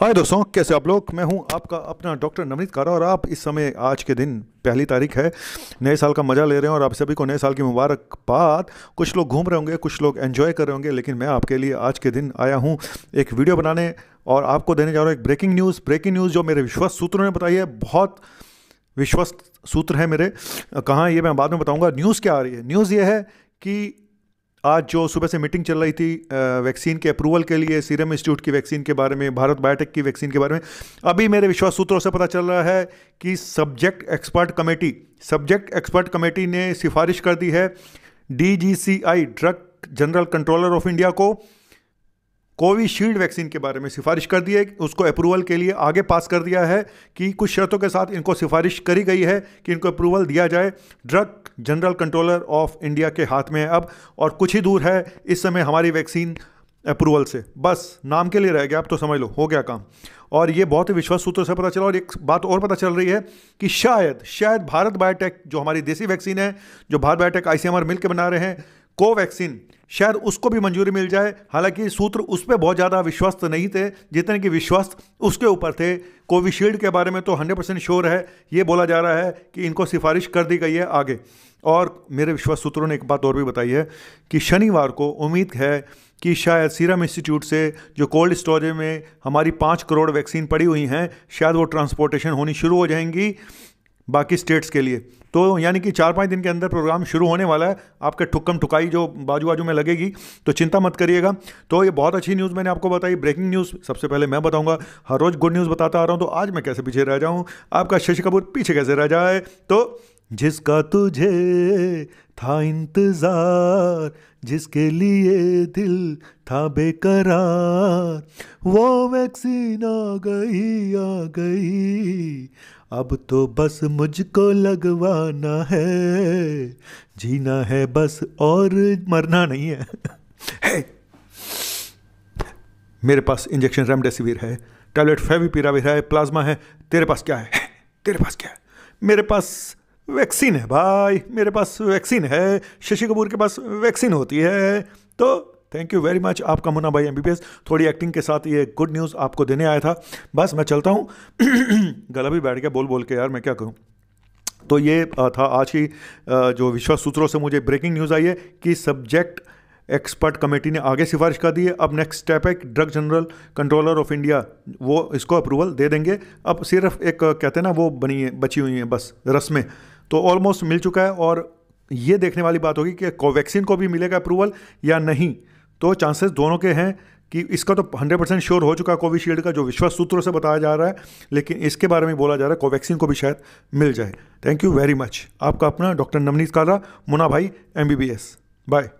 हाय दोस्तों कैसे आप लोग मैं हूं आपका अपना डॉक्टर नवनीत कारा और आप इस समय आज के दिन पहली तारीख है नए साल का मज़ा ले रहे हैं और आप सभी को नए साल की मुबारकबाद कुछ लोग घूम रहे होंगे कुछ लोग एंजॉय कर रहे होंगे लेकिन मैं आपके लिए आज के दिन आया हूँ एक वीडियो बनाने और आपको देने जा रहा हूँ एक ब्रेकिंग न्यूज़ ब्रेकिंग न्यूज़ जो मेरे विश्वस्त सूत्रों ने बताई है बहुत विश्वस्त सूत्र है मेरे कहाँ ये मैं बाद में बताऊँगा न्यूज़ क्या आ रही है न्यूज़ ये है कि आज जो सुबह से मीटिंग चल रही थी वैक्सीन के अप्रूवल के लिए सीरम इंस्टीट्यूट की वैक्सीन के बारे में भारत बायोटेक की वैक्सीन के बारे में अभी मेरे विश्वास सूत्रों से पता चल रहा है कि subject expert committee subject expert committee ने सिफारिश कर दी है DGCI drug general controller of India को कोविशील्ड वैक्सीन के बारे में सिफारिश कर दी है उसको अप्रूवल के लिए आगे पास कर दिया है कि कुछ शर्तों के साथ इनको सिफारिश करी गई है कि इनको अप्रूवल दिया जाए drug general controller of India के हाथ में है अब और कुछ ही दूर है इस समय हमारी वैक्सीन अप्रूवल से बस नाम के लिए रह गया आप तो समझ लो हो गया काम और ये बहुत ही विश्वास सूत्र से पता चला और एक बात और पता चल रही है कि शायद शायद भारत बायोटेक जो हमारी देसी वैक्सीन है जो भारत बायोटेक आईसीएमआर मिलकर बना रहे हैं कोवैक्सीन शायद उसको भी मंजूरी मिल जाए हालांकि सूत्र उस पर बहुत ज़्यादा विश्वस्त नहीं थे जितने कि विश्वस्त उसके ऊपर थे कोविशील्ड के बारे में तो 100 परसेंट श्योर है ये बोला जा रहा है कि इनको सिफारिश कर दी गई है आगे और मेरे विश्वास सूत्रों ने एक बात और भी बताई है कि शनिवार को उम्मीद है कि शायद सीरम इंस्टीट्यूट से जो कोल्ड स्टोरेज में हमारी पाँच करोड़ वैक्सीन पड़ी हुई हैं शायद वो ट्रांसपोर्टेशन होनी शुरू हो जाएंगी बाकी स्टेट्स के लिए तो यानी कि चार पाँच दिन के अंदर प्रोग्राम शुरू होने वाला है आपके ठुक्कम ठुकाई जो बाजू बाजू में लगेगी तो चिंता मत करिएगा तो ये बहुत अच्छी न्यूज़ मैंने आपको बताई ब्रेकिंग न्यूज़ सबसे पहले मैं बताऊंगा हर रोज़ गुड न्यूज़ बताता आ रहा हूँ तो आज मैं कैसे पीछे रह जाऊँ आपका शशि कपूर पीछे कैसे रह जाए तो जिसका तुझे था इंतज़ार जिसके लिए दिल था बेकरार वो वैक्सीन आ गई आ गई अब तो बस मुझको लगवाना है जीना है बस और मरना नहीं है मेरे पास इंजेक्शन रेमडेसिविर है टैबलेट फेविपिराविर है प्लाज्मा है तेरे पास क्या है तेरे पास क्या है मेरे पास वैक्सीन है भाई मेरे पास वैक्सीन है शशि कपूर के पास वैक्सीन होती है तो थैंक यू वेरी मच आपका मुन्ना भाई एमबीबीएस थोड़ी एक्टिंग के साथ ये गुड न्यूज़ आपको देने आया था बस मैं चलता हूँ गला भी बैठ गया बोल बोल के यार मैं क्या करूँ तो ये था आज ही जो विश्वास सूत्रों से मुझे ब्रेकिंग न्यूज़ आई है कि सब्जेक्ट एक्सपर्ट कमेटी ने आगे सिफारिश कर दी है अब नेक्स्ट स्टेप है drug general controller of India वो इसको अप्रूवल दे देंगे अब सिर्फ एक कहते हैं ना वो बनी है बची हुई हैं बस रस्में तो ऑलमोस्ट मिल चुका है और ये देखने वाली बात होगी कि कोवैक्सीन को भी मिलेगा अप्रूवल या नहीं तो चांसेस दोनों के हैं कि इसका तो 100 परसेंट श्योर हो चुका है कोविशील्ड का जो विश्वास सूत्रों से बताया जा रहा है लेकिन इसके बारे में बोला जा रहा है कोवैक्सीन को भी शायद मिल जाए थैंक यू वेरी मच आपका अपना डॉक्टर नवनीत काला मुना भाई एम बाय